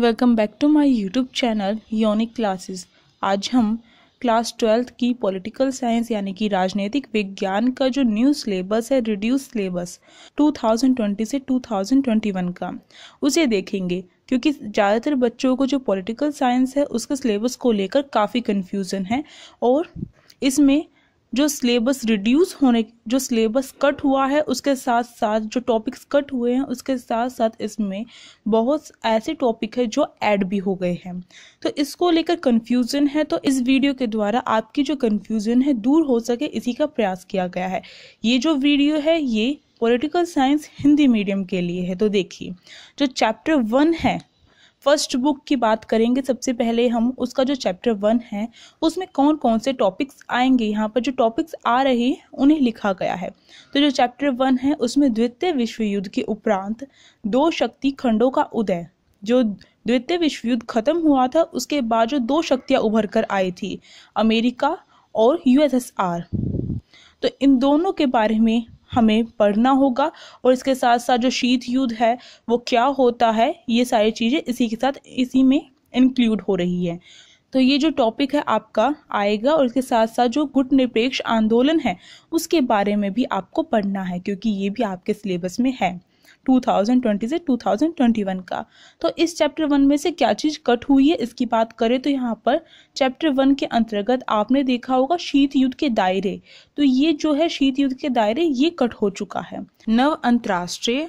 welcome back to my YouTube channel unique classes आज हम class twelfth की political science यानी कि राजनीतिक विज्ञान का जो न्यू सिलेबस है रिड्यूस सिलेबस 2020 से 2021 का उसे देखेंगे क्योंकि ज़्यादातर बच्चों को जो पॉलिटिकल साइंस है उसके सिलेबस को लेकर काफ़ी कन्फ्यूज़न है और इसमें जो सिलेबस रिड्यूस होने जो सिलेबस कट हुआ है उसके साथ साथ जो टॉपिक्स कट हुए हैं उसके साथ साथ इसमें बहुत ऐसे टॉपिक है जो ऐड भी हो गए हैं तो इसको लेकर कन्फ्यूज़न है तो इस वीडियो के द्वारा आपकी जो कन्फ्यूज़न है दूर हो सके इसी का प्रयास किया गया है ये जो वीडियो है ये पॉलिटिकल साइंस हिंदी मीडियम के लिए है तो देखिए जो चैप्टर वन है फर्स्ट बुक की बात करेंगे सबसे पहले हम उसका जो चैप्टर वन है उसमें कौन कौन से टॉपिक्स आएंगे यहाँ पर जो टॉपिक्स आ रहे हैं उन्हें लिखा गया है तो जो चैप्टर वन है उसमें द्वितीय विश्व युद्ध के उपरांत दो शक्ति खंडों का उदय जो द्वितीय विश्व युद्ध खत्म हुआ था उसके बाद जो दो शक्तियाँ उभर कर आई थी अमेरिका और यूएसएसआर तो इन दोनों के बारे में हमें पढ़ना होगा और इसके साथ साथ जो शीत युद्ध है वो क्या होता है ये सारी चीज़ें इसी के साथ इसी में इंक्लूड हो रही है तो ये जो टॉपिक है आपका आएगा और इसके साथ साथ जो गुट निरपेक्ष आंदोलन है उसके बारे में भी आपको पढ़ना है क्योंकि ये भी आपके सिलेबस में है 2020 से 2021 का तो इस चैप्टर वन में से क्या चीज़ कट हुई है इसकी बात करें तो यहाँ पर चैप्टर वन के अंतर्गत आपने देखा होगा शीत युद्ध के दायरे तो ये जो है शीत युद्ध के दायरे ये कट हो चुका है नव अंतर्राष्ट्रीय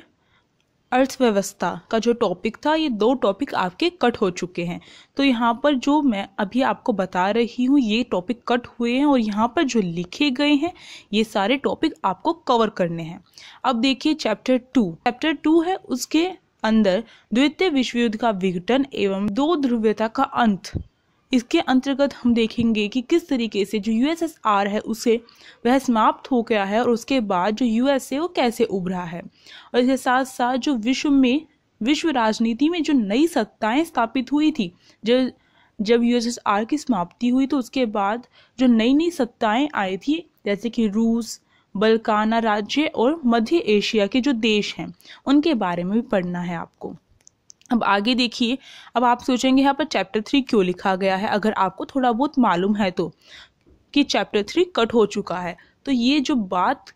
अर्थव्यवस्था का जो टॉपिक था ये दो टॉपिक आपके कट हो चुके हैं तो यहाँ पर जो मैं अभी आपको बता रही हूँ ये टॉपिक कट हुए हैं और यहाँ पर जो लिखे गए हैं ये सारे टॉपिक आपको कवर करने हैं अब देखिए चैप्टर टू चैप्टर टू है उसके अंदर द्वितीय विश्व युद्ध का विघटन एवं दो ध्रुवीयता का अंत इसके अंतर्गत हम देखेंगे कि किस तरीके से जो यूएसएसआर है उसे वह समाप्त हो गया है और उसके बाद जो यूएस है वो कैसे उभरा है और इसके साथ साथ जो विश्व में विश्व राजनीति में जो नई सत्ताएं स्थापित हुई थी जब जब यूएसएसआर की समाप्ति हुई तो उसके बाद जो नई नई सत्ताएं आई थी जैसे कि रूस बल्काना राज्य और मध्य एशिया के जो देश हैं उनके बारे में भी पढ़ना है आपको अब आगे देखिए अब आप सोचेंगे यहाँ पर चैप्टर थ्री क्यों लिखा गया है अगर आपको थोड़ा बहुत मालूम है तो कि चैप्टर थ्री कट हो चुका है तो ये जो बात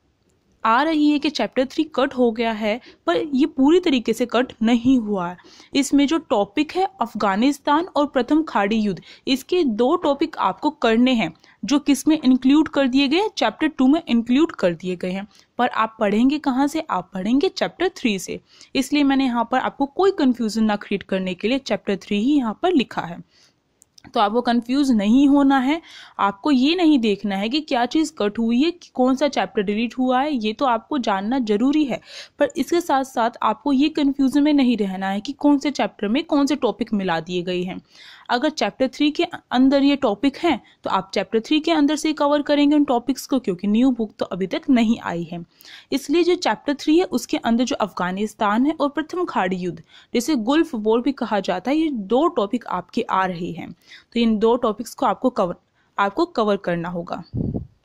आ रही है कि चैप्टर थ्री कट हो गया है पर ये पूरी तरीके से कट नहीं हुआ है इसमें जो टॉपिक है अफगानिस्तान और प्रथम खाड़ी युद्ध इसके दो टॉपिक आपको करने हैं जो किस में इंक्लूड कर दिए गए चैप्टर टू में इंक्लूड कर दिए गए हैं पर आप पढ़ेंगे कहाँ से आप पढ़ेंगे चैप्टर थ्री से इसलिए मैंने यहाँ पर आपको कोई कन्फ्यूज़न ना क्रिएट करने के लिए चैप्टर थ्री ही यहाँ पर लिखा है तो आपको कंफ्यूज नहीं होना है आपको ये नहीं देखना है कि क्या चीज़ कट हुई है कौन सा चैप्टर डिलीट हुआ है ये तो आपको जानना जरूरी है पर इसके साथ साथ आपको ये कन्फ्यूजन में नहीं रहना है कि कौन से चैप्टर में कौन से टॉपिक मिला दिए गए हैं अगर चैप्टर थ्री के अंदर ये टॉपिक हैं तो आप चैप्टर थ्री के अंदर से कवर करेंगे उन टॉपिक्स को क्योंकि न्यू बुक तो अभी तक नहीं आई है इसलिए जो चैप्टर थ्री है उसके अंदर जो अफगानिस्तान है और प्रथम खाड़ी युद्ध जिसे गुल्फ वॉर भी कहा जाता है ये दो टॉपिक आपके आ रहे हैं तो इन दो टॉपिक्स को आपको कवर आपको कवर करना होगा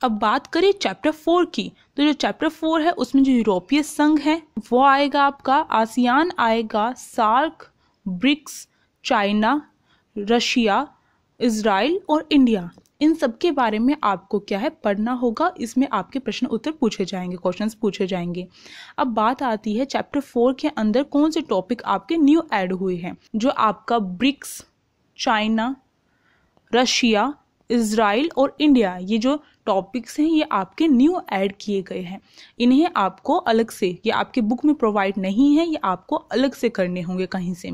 अब बात करें चैप्टर फोर की तो जो चैप्टर फोर है उसमें जो यूरोपीय संघ है वो आएगा आपका आसियान आएगा SAARC BRICS China Russia Israel और इंडिया इन सब के बारे में आपको क्या है पढ़ना होगा इसमें आपके प्रश्न उत्तर पूछे जाएंगे क्वेश्चंस पूछे जाएंगे अब बात आती है चैप्टर फोर के अंदर कौन से टॉपिक आपके न्यू ऐड हुए हैं जो आपका ब्रिक्स चाइना रशिया इसराइल और इंडिया ये जो टॉपिक्स हैं ये आपके न्यू ऐड किए गए हैं इन्हें आपको अलग से ये आपके बुक में प्रोवाइड नहीं है ये आपको अलग से करने होंगे कहीं से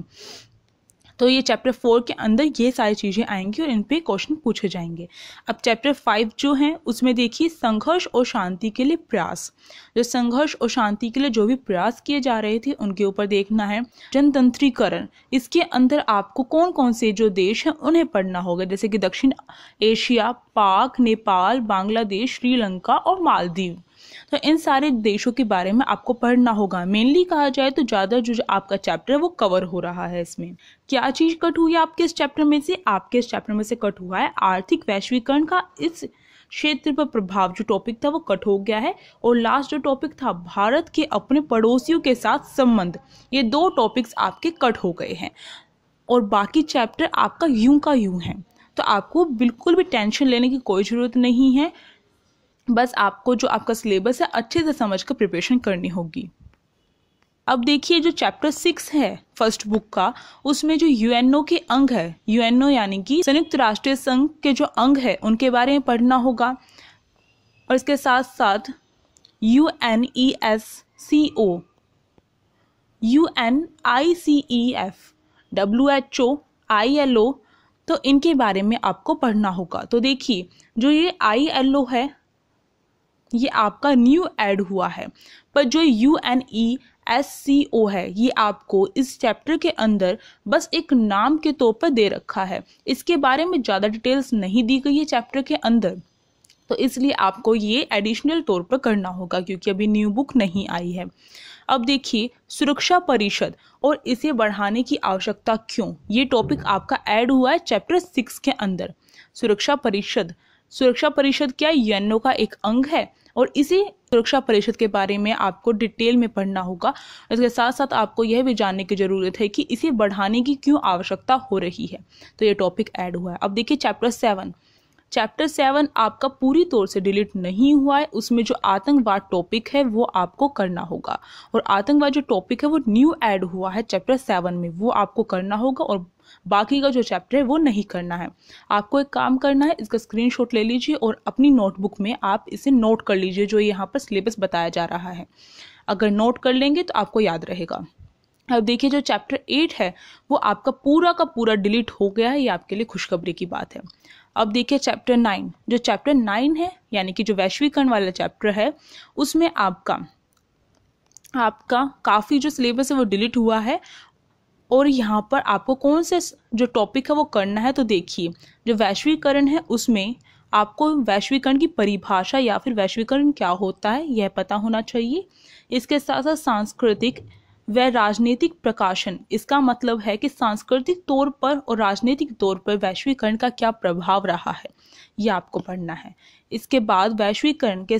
तो ये चैप्टर फोर के अंदर ये सारी चीज़ें आएंगी और इन पर क्वेश्चन पूछे जाएंगे अब चैप्टर फाइव जो है उसमें देखिए संघर्ष और शांति के लिए प्रयास जो संघर्ष और शांति के लिए जो भी प्रयास किए जा रहे थे उनके ऊपर देखना है जनतंत्रीकरण इसके अंदर आपको कौन कौन से जो देश हैं उन्हें पढ़ना होगा जैसे कि दक्षिण एशिया पाक नेपाल बांग्लादेश श्रीलंका और मालदीव तो इन सारे देशों के बारे में आपको पढ़ना होगा मेनली कहा जाए तो ज़्यादा जो आपका चैप्टर है वो कवर हो रहा है इसमें क्या चीज़ कट हुई है आपके इस चैप्टर में से आपके इस चैप्टर में से कट हुआ है आर्थिक वैश्वीकरण का इस क्षेत्र पर प्रभाव जो टॉपिक था वो कट हो गया है और लास्ट जो टॉपिक था भारत के अपने पड़ोसियों के साथ संबंध ये दो टॉपिक्स आपके कट हो गए हैं और बाकी चैप्टर आपका यूं का यूं है तो आपको बिल्कुल भी टेंशन लेने की कोई ज़रूरत नहीं है बस आपको जो आपका सिलेबस है अच्छे से समझ कर प्रिपरेशन करनी होगी अब देखिए जो चैप्टर सिक्स है फर्स्ट बुक का उसमें जो यूएनओ के अंग है यूएनओ यानी कि संयुक्त राष्ट्रीय संघ के जो अंग है उनके बारे में पढ़ना होगा और इसके साथ साथ U N E S C O U N I C E F W H O I L O तो इनके बारे में आपको पढ़ना होगा तो देखिए जो ये आई एल ओ है ये आपका न्यू ऐड हुआ है पर जो U N E S C O है ये आपको इस चैप्टर के अंदर बस एक नाम के तौर पर दे रखा है इसके बारे में ज़्यादा डिटेल्स नहीं दी गई है चैप्टर के अंदर तो इसलिए आपको ये एडिशनल तौर पर करना होगा क्योंकि अभी न्यू बुक नहीं आई है अब देखिए सुरक्षा परिषद और इसे बढ़ाने की आवश्यकता क्यों ये टॉपिक आपका ऐड हुआ है चैप्टर सिक्स के अंदर सुरक्षा परिषद सुरक्षा परिषद क्या येनो का एक अंग है और इसी सुरक्षा परिषद के बारे में आपको डिटेल में पढ़ना होगा इसके साथ साथ आपको यह भी जानने की ज़रूरत है कि इसे बढ़ाने की क्यों आवश्यकता हो रही है तो ये टॉपिक ऐड हुआ है अब देखिए चैप्टर सेवन चैप्टर सेवन आपका पूरी तौर से डिलीट नहीं हुआ है उसमें जो आतंकवाद टॉपिक है वो आपको करना होगा और आतंकवाद जो टॉपिक है वो न्यू ऐड हुआ है चैप्टर सेवन में वो आपको करना होगा और बाकी का जो चैप्टर है वो नहीं करना है आपको एक काम करना है इसका स्क्रीन ले लीजिए और अपनी नोटबुक में आप इसे नोट कर लीजिए जो यहाँ पर सिलेबस बताया जा रहा है अगर नोट कर लेंगे तो आपको याद रहेगा अब देखिए जो चैप्टर एट है वो आपका पूरा का पूरा डिलीट हो गया है ये आपके लिए खुशखबरी की बात है अब देखिए चैप्टर नाइन जो चैप्टर नाइन है यानी कि जो वैश्वीकरण वाला चैप्टर है उसमें आपका आपका काफ़ी जो सिलेबस है वो डिलीट हुआ है और यहाँ पर आपको कौन से जो टॉपिक है वो करना है तो देखिए जो वैश्वीकरण है उसमें आपको वैश्वीकरण की परिभाषा या फिर वैश्वीकरण क्या होता है यह पता होना चाहिए इसके साथ साथ सांस्कृतिक व राजनीतिक प्रकाशन इसका मतलब है कि सांस्कृतिक तौर पर और राजनीतिक तौर पर वैश्वीकरण का क्या प्रभाव रहा है ये आपको पढ़ना है इसके बाद वैश्वीकरण के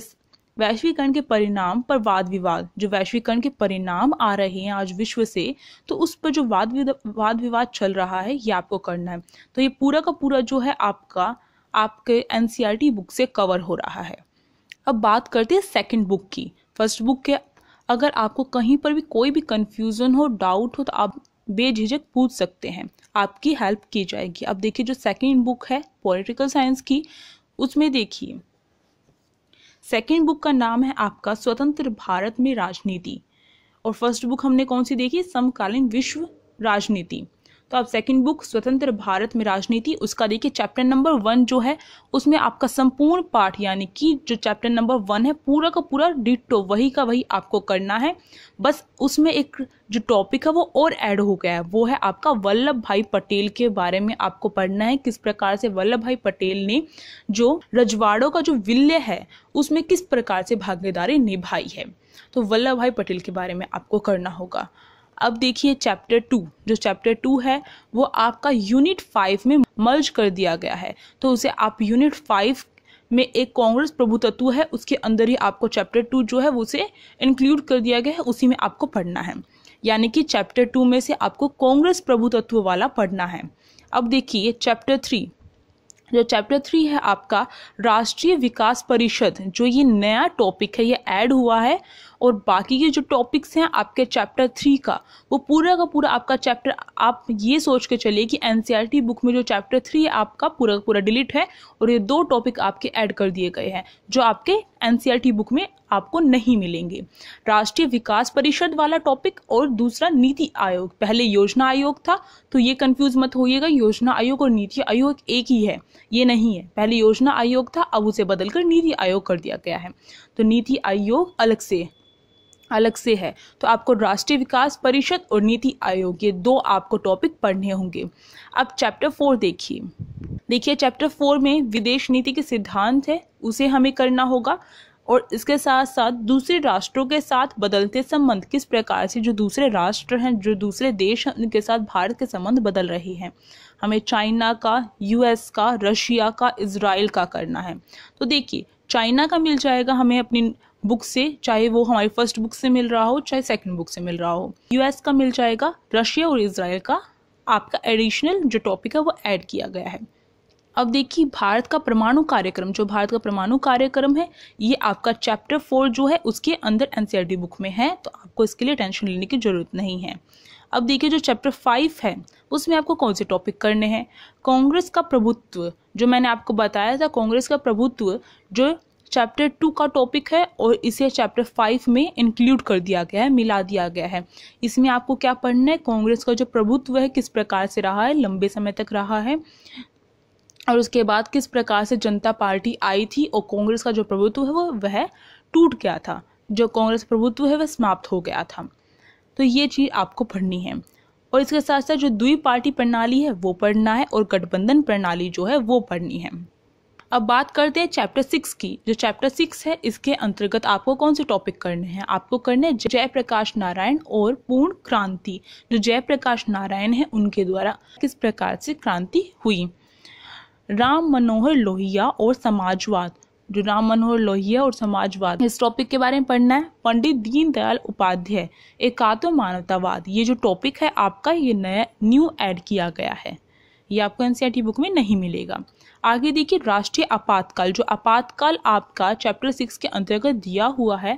वैश्वीकरण के परिणाम पर वाद विवाद जो वैश्वीकरण के परिणाम आ रहे हैं आज विश्व से तो उस पर जो वाद वाद विवाद चल रहा है ये आपको करना है तो ये पूरा का पूरा जो है आपका आपके एन बुक e से कवर हो रहा है अब बात करते हैं सेकेंड बुक की फर्स्ट बुक के अगर आपको कहीं पर भी कोई भी कन्फ्यूज़न हो डाउट हो तो आप बेझिझक पूछ सकते हैं आपकी हेल्प की जाएगी अब देखिए जो सेकेंड बुक है पॉलिटिकल साइंस की उसमें देखिए सेकेंड बुक का नाम है आपका स्वतंत्र भारत में राजनीति और फर्स्ट बुक हमने कौन सी देखी समकालीन विश्व राजनीति तो आप सेकंड बुक स्वतंत्र भारत में राजनीति उसका देखिए चैप्टर नंबर वन जो है उसमें आपका संपूर्ण पाठ यानी कि जो चैप्टर नंबर वन है पूरा का पूरा डिटो वही का वही आपको करना है बस उसमें एक जो टॉपिक है वो और ऐड हो गया है वो है आपका वल्लभ भाई पटेल के बारे में आपको पढ़ना है किस प्रकार से वल्लभ भाई पटेल ने जो रजवाड़ों का जो विल्य है उसमें किस प्रकार से भागीदारी निभाई है तो वल्लभ भाई पटेल के बारे में आपको करना होगा अब देखिए चैप्टर टू जो चैप्टर टू है वो आपका यूनिट फाइव में मर्ज कर दिया गया है तो उसे आप यूनिट फाइव में एक कांग्रेस प्रभुतत्व है उसके अंदर ही आपको चैप्टर टू जो है उसे इंक्लूड कर दिया गया है उसी में आपको पढ़ना है यानी कि चैप्टर टू में से आपको कांग्रेस प्रभुतत्व वाला पढ़ना है अब देखिए चैप्टर थ्री जो चैप्टर थ्री है आपका राष्ट्रीय विकास परिषद जो ये नया टॉपिक है ये ऐड हुआ है और बाकी के जो टॉपिक्स हैं आपके चैप्टर थ्री का वो पूरा का पूरा आपका चैप्टर आप ये सोच के चलिए कि एन बुक e में जो चैप्टर थ्री आपका पूरा का पूरा डिलीट है और ये दो टॉपिक आपके ऐड कर दिए गए हैं जो आपके एन बुक e में आपको नहीं मिलेंगे राष्ट्रीय विकास परिषद वाला टॉपिक और दूसरा नीति आयोग पहले योजना आयोग था तो ये कंफ्यूज मत होइएगा योजना आयोग और नीति आयोग एक ही है ये नहीं है पहले योजना आयोग था अब उसे बदलकर नीति आयोग कर दिया गया है तो नीति आयोग अलग से अलग से है तो आपको राष्ट्रीय विकास परिषद और नीति आयोग ये दो आपको टॉपिक पढ़ने होंगे अब चैप्टर फोर देखिए देखिए चैप्टर फोर में विदेश नीति के सिद्धांत है उसे हमें करना होगा और इसके साथ साथ दूसरे राष्ट्रों के साथ बदलते संबंध किस प्रकार से जो दूसरे राष्ट्र हैं जो दूसरे देश के साथ भारत के संबंध बदल रहे हैं हमें चाइना का यूएस का रशिया का इसराइल का करना है तो देखिए चाइना का मिल जाएगा हमें अपनी बुक से चाहे वो हमारी फर्स्ट बुक से मिल रहा हो चाहे सेकंड बुक से मिल रहा हो यूएस का मिल जाएगा रशिया और इसराइल का आपका एडिशनल जो टॉपिक है वो ऐड किया गया है अब देखिए भारत का परमाणु कार्यक्रम जो भारत का परमाणु कार्यक्रम है ये आपका चैप्टर फोर जो है उसके अंदर एन बुक e में है तो आपको इसके लिए टेंशन लेने की ज़रूरत नहीं है अब देखिए जो चैप्टर फाइव है उसमें आपको कौन से टॉपिक करने हैं कांग्रेस का प्रभुत्व जो मैंने आपको बताया था कांग्रेस का प्रभुत्व जो चैप्टर टू का टॉपिक है और इसे चैप्टर फाइव में इंक्लूड कर दिया गया है मिला दिया गया है इसमें आपको क्या पढ़ना है कांग्रेस का जो प्रभुत्व है किस प्रकार से रहा है लंबे समय तक रहा है और उसके बाद किस प्रकार से जनता पार्टी आई थी और कांग्रेस का जो प्रभुत्व है वो वह टूट गया था जो कांग्रेस प्रभुत्व है वह समाप्त हो गया था तो ये चीज़ आपको पढ़नी है और इसके साथ साथ जो द्वि पार्टी प्रणाली है वो पढ़ना है और गठबंधन प्रणाली जो है वो पढ़नी है अब बात करते हैं चैप्टर सिक्स की जो चैप्टर सिक्स है इसके अंतर्गत आपको कौन से टॉपिक करने हैं आपको करने हैं जयप्रकाश नारायण और पूर्ण क्रांति जो जयप्रकाश नारायण है उनके द्वारा किस प्रकार से क्रांति हुई राम मनोहर लोहिया और समाजवाद जो राम मनोहर लोहिया और समाजवाद इस टॉपिक के बारे में पढ़ना है पंडित दीनदयाल उपाध्याय एकात्म मानवतावाद ये जो टॉपिक है आपका ये नया न्यू ऐड किया गया है ये आपको एनसीईआरटी बुक e में नहीं मिलेगा आगे देखिए राष्ट्रीय आपातकाल जो आपातकाल आपका चैप्टर सिक्स के अंतर्गत दिया हुआ है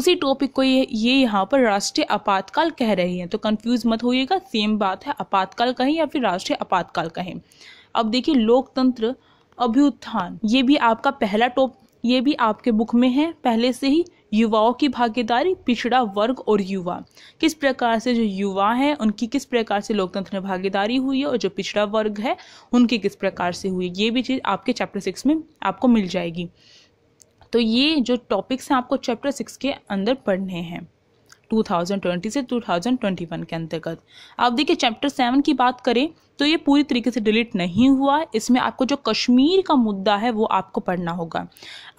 उसी टॉपिक को ये ये यहाँ पर राष्ट्रीय आपातकाल कह रहे हैं तो कंफ्यूज मत होइएगा सेम बात है आपातकाल कहें या फिर राष्ट्रीय आपातकाल कहें अब देखिए लोकतंत्र अभ्युत्थान ये भी आपका पहला टॉप ये भी आपके बुक में है पहले से ही युवाओं की भागीदारी पिछड़ा वर्ग और युवा किस प्रकार से जो युवा हैं उनकी किस प्रकार से लोकतंत्र में भागीदारी हुई है और जो पिछड़ा वर्ग है उनकी किस प्रकार से हुई ये भी चीज़ आपके चैप्टर सिक्स में आपको मिल जाएगी तो ये जो टॉपिक्स हैं आपको चैप्टर सिक्स के अंदर पढ़ने हैं 2020 से 2021 के अंतर्गत आप देखिए चैप्टर सेवन की बात करें तो ये पूरी तरीके से डिलीट नहीं हुआ इसमें आपको जो कश्मीर का मुद्दा है वो आपको पढ़ना होगा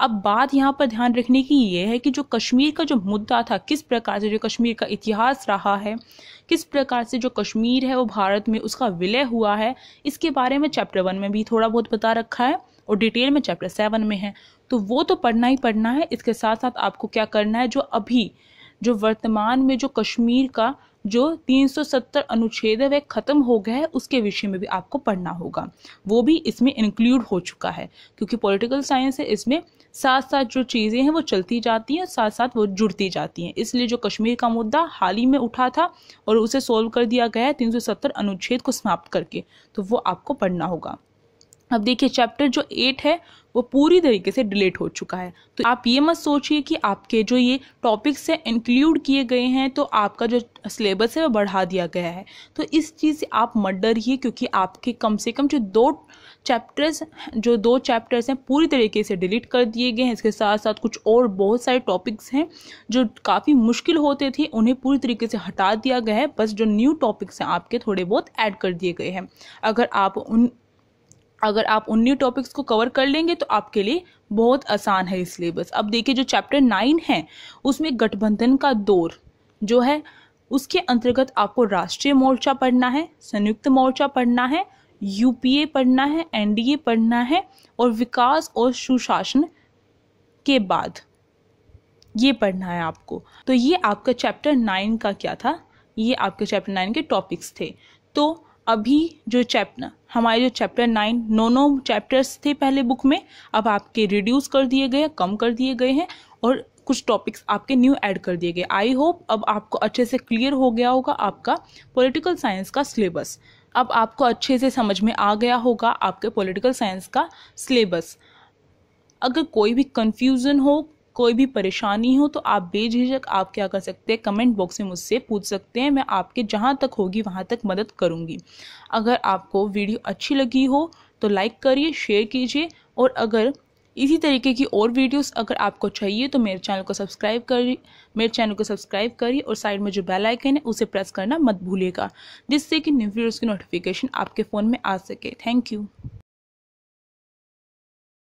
अब बात यहाँ पर ध्यान रखने की ये है कि जो कश्मीर का जो मुद्दा था किस प्रकार से जो कश्मीर का इतिहास रहा है किस प्रकार से जो कश्मीर है वो भारत में उसका विलय हुआ है इसके बारे में चैप्टर वन में भी थोड़ा बहुत बता रखा है और डिटेल में चैप्टर सेवन में है तो वो तो पढ़ना ही पढ़ना है इसके साथ साथ आपको क्या करना है जो अभी जो वर्तमान में जो कश्मीर का जो 370 अनुच्छेद है वह खत्म हो गया है उसके विषय में भी आपको पढ़ना होगा वो भी इसमें इंक्लूड हो चुका है क्योंकि पॉलिटिकल साइंस है इसमें साथ साथ जो चीज़ें हैं वो चलती जाती हैं साथ साथ वो जुड़ती जाती हैं इसलिए जो कश्मीर का मुद्दा हाल ही में उठा था और उसे सोल्व कर दिया गया है तीन अनुच्छेद को समाप्त करके तो वो आपको पढ़ना होगा अब देखिए चैप्टर जो एट है वो पूरी तरीके से डिलीट हो चुका है तो आप ये मत सोचिए कि आपके जो ये टॉपिक्स हैं इंक्लूड किए गए हैं तो आपका जो सिलेबस है वो बढ़ा दिया गया है तो इस चीज़ से आप मत डरिए क्योंकि आपके कम से कम जो दो चैप्टर्स जो दो चैप्टर्स हैं पूरी तरीके से डिलीट कर दिए गए हैं इसके साथ साथ कुछ और बहुत सारे टॉपिक्स हैं जो काफ़ी मुश्किल होते थे उन्हें पूरी तरीके से हटा दिया गया है बस जो न्यू टॉपिक्स हैं आपके थोड़े बहुत ऐड कर दिए गए हैं अगर आप उन अगर आप उन टॉपिक्स को कवर कर लेंगे तो आपके लिए बहुत आसान है सिलेबस अब देखिए जो चैप्टर नाइन है उसमें गठबंधन का दौर जो है उसके अंतर्गत आपको राष्ट्रीय मोर्चा पढ़ना है संयुक्त मोर्चा पढ़ना है यूपीए पढ़ना है एनडीए पढ़ना है और विकास और सुशासन के बाद ये पढ़ना है आपको तो ये आपका चैप्टर नाइन का क्या था ये आपके चैप्टर नाइन के टॉपिक्स थे तो अभी जो चैप्टर हमारे जो चैप्टर नाइन नौ नौ चैप्टर्स थे पहले बुक में अब आपके रिड्यूस कर दिए गए कम कर दिए गए हैं और कुछ टॉपिक्स आपके न्यू ऐड कर दिए गए आई होप अब आपको अच्छे से क्लियर हो गया होगा आपका पॉलिटिकल साइंस का सिलेबस अब आपको अच्छे से समझ में आ गया होगा आपके पॉलिटिकल साइंस का सिलेबस अगर कोई भी कन्फ्यूज़न हो कोई भी परेशानी हो तो आप बेझिझक आप क्या कर सकते हैं कमेंट बॉक्स में मुझसे पूछ सकते हैं मैं आपके जहाँ तक होगी वहाँ तक मदद करूँगी अगर आपको वीडियो अच्छी लगी हो तो लाइक करिए शेयर कीजिए और अगर इसी तरीके की और वीडियोस अगर आपको चाहिए तो मेरे चैनल को सब्सक्राइब करिए मेरे चैनल को सब्सक्राइब करिए और साइड में जो बेल आइकन है उसे प्रेस करना मत भूलिएगा जिससे कि न्यू वीडियोस की नोटिफिकेशन आपके फ़ोन में आ सके थैंक यू